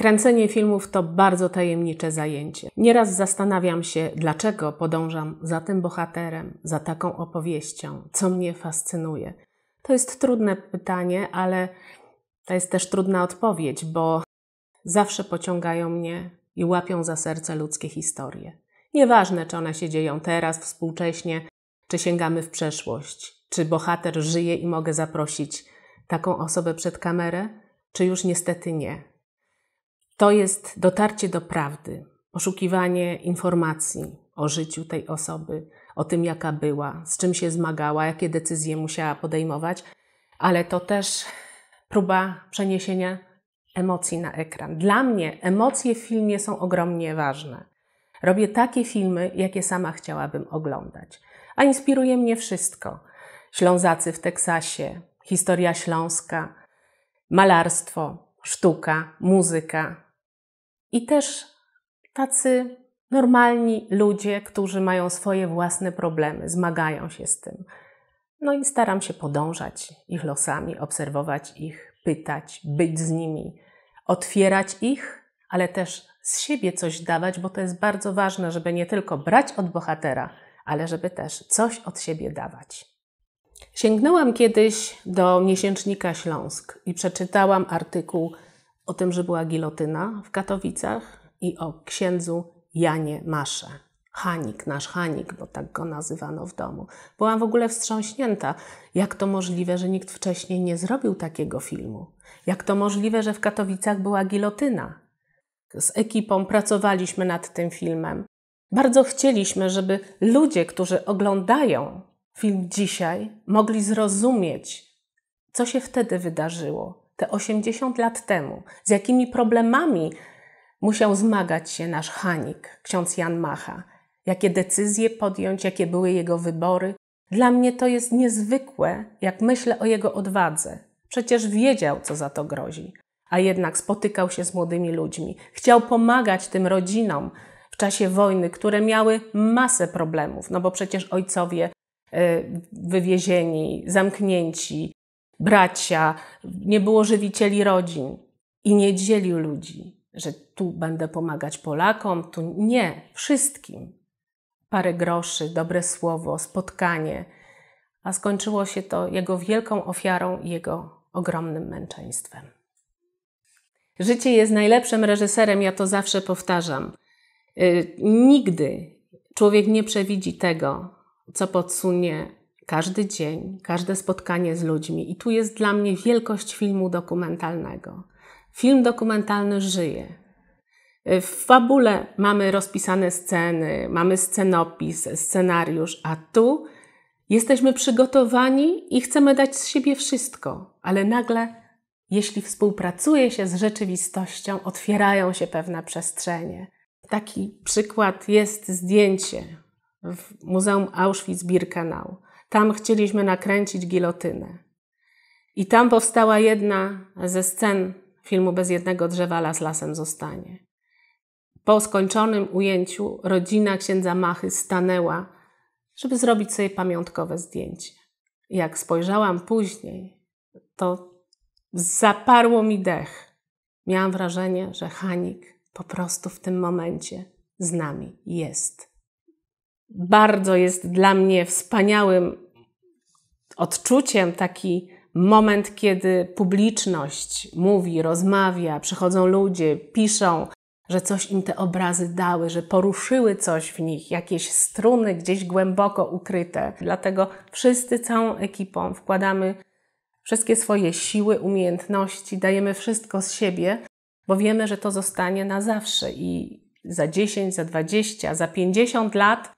Kręcenie filmów to bardzo tajemnicze zajęcie. Nieraz zastanawiam się, dlaczego podążam za tym bohaterem, za taką opowieścią, co mnie fascynuje. To jest trudne pytanie, ale to jest też trudna odpowiedź, bo zawsze pociągają mnie i łapią za serce ludzkie historie. Nieważne, czy one się dzieją teraz, współcześnie, czy sięgamy w przeszłość, czy bohater żyje i mogę zaprosić taką osobę przed kamerę, czy już niestety nie to jest dotarcie do prawdy, poszukiwanie informacji o życiu tej osoby, o tym, jaka była, z czym się zmagała, jakie decyzje musiała podejmować, ale to też próba przeniesienia emocji na ekran. Dla mnie emocje w filmie są ogromnie ważne. Robię takie filmy, jakie sama chciałabym oglądać, a inspiruje mnie wszystko. Ślązacy w Teksasie, historia śląska, malarstwo, sztuka, muzyka, i też tacy normalni ludzie, którzy mają swoje własne problemy, zmagają się z tym. No i staram się podążać ich losami, obserwować ich, pytać, być z nimi, otwierać ich, ale też z siebie coś dawać, bo to jest bardzo ważne, żeby nie tylko brać od bohatera, ale żeby też coś od siebie dawać. Sięgnęłam kiedyś do miesięcznika Śląsk i przeczytałam artykuł o tym, że była gilotyna w Katowicach i o księdzu Janie Masze. Hanik, nasz Hanik, bo tak go nazywano w domu. Byłam w ogóle wstrząśnięta, jak to możliwe, że nikt wcześniej nie zrobił takiego filmu. Jak to możliwe, że w Katowicach była gilotyna. Z ekipą pracowaliśmy nad tym filmem. Bardzo chcieliśmy, żeby ludzie, którzy oglądają film dzisiaj, mogli zrozumieć, co się wtedy wydarzyło, te 80 lat temu, z jakimi problemami musiał zmagać się nasz Hanik, ksiądz Jan Macha, jakie decyzje podjąć, jakie były jego wybory. Dla mnie to jest niezwykłe, jak myślę o jego odwadze. Przecież wiedział, co za to grozi, a jednak spotykał się z młodymi ludźmi, chciał pomagać tym rodzinom w czasie wojny, które miały masę problemów, no bo przecież ojcowie y, wywiezieni, zamknięci, bracia, nie było żywicieli rodzin i nie dzielił ludzi, że tu będę pomagać Polakom, tu nie, wszystkim. Parę groszy, dobre słowo, spotkanie, a skończyło się to jego wielką ofiarą i jego ogromnym męczeństwem. Życie jest najlepszym reżyserem, ja to zawsze powtarzam. Yy, nigdy człowiek nie przewidzi tego, co podsunie każdy dzień, każde spotkanie z ludźmi. I tu jest dla mnie wielkość filmu dokumentalnego. Film dokumentalny żyje. W fabule mamy rozpisane sceny, mamy scenopis, scenariusz, a tu jesteśmy przygotowani i chcemy dać z siebie wszystko, ale nagle, jeśli współpracuje się z rzeczywistością, otwierają się pewne przestrzenie. Taki przykład jest zdjęcie w Muzeum Auschwitz-Birkenau. Tam chcieliśmy nakręcić gilotynę. I tam powstała jedna ze scen filmu Bez jednego drzewa las lasem zostanie. Po skończonym ujęciu rodzina księdza Machy stanęła, żeby zrobić sobie pamiątkowe zdjęcie. Jak spojrzałam później, to zaparło mi dech. Miałam wrażenie, że Hanik po prostu w tym momencie z nami jest bardzo jest dla mnie wspaniałym odczuciem taki moment, kiedy publiczność mówi, rozmawia, przychodzą ludzie, piszą, że coś im te obrazy dały, że poruszyły coś w nich, jakieś struny gdzieś głęboko ukryte. Dlatego wszyscy całą ekipą wkładamy wszystkie swoje siły, umiejętności, dajemy wszystko z siebie, bo wiemy, że to zostanie na zawsze i za 10, za 20, za 50 lat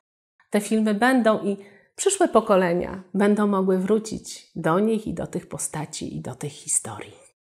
te filmy będą i przyszłe pokolenia będą mogły wrócić do nich i do tych postaci i do tych historii.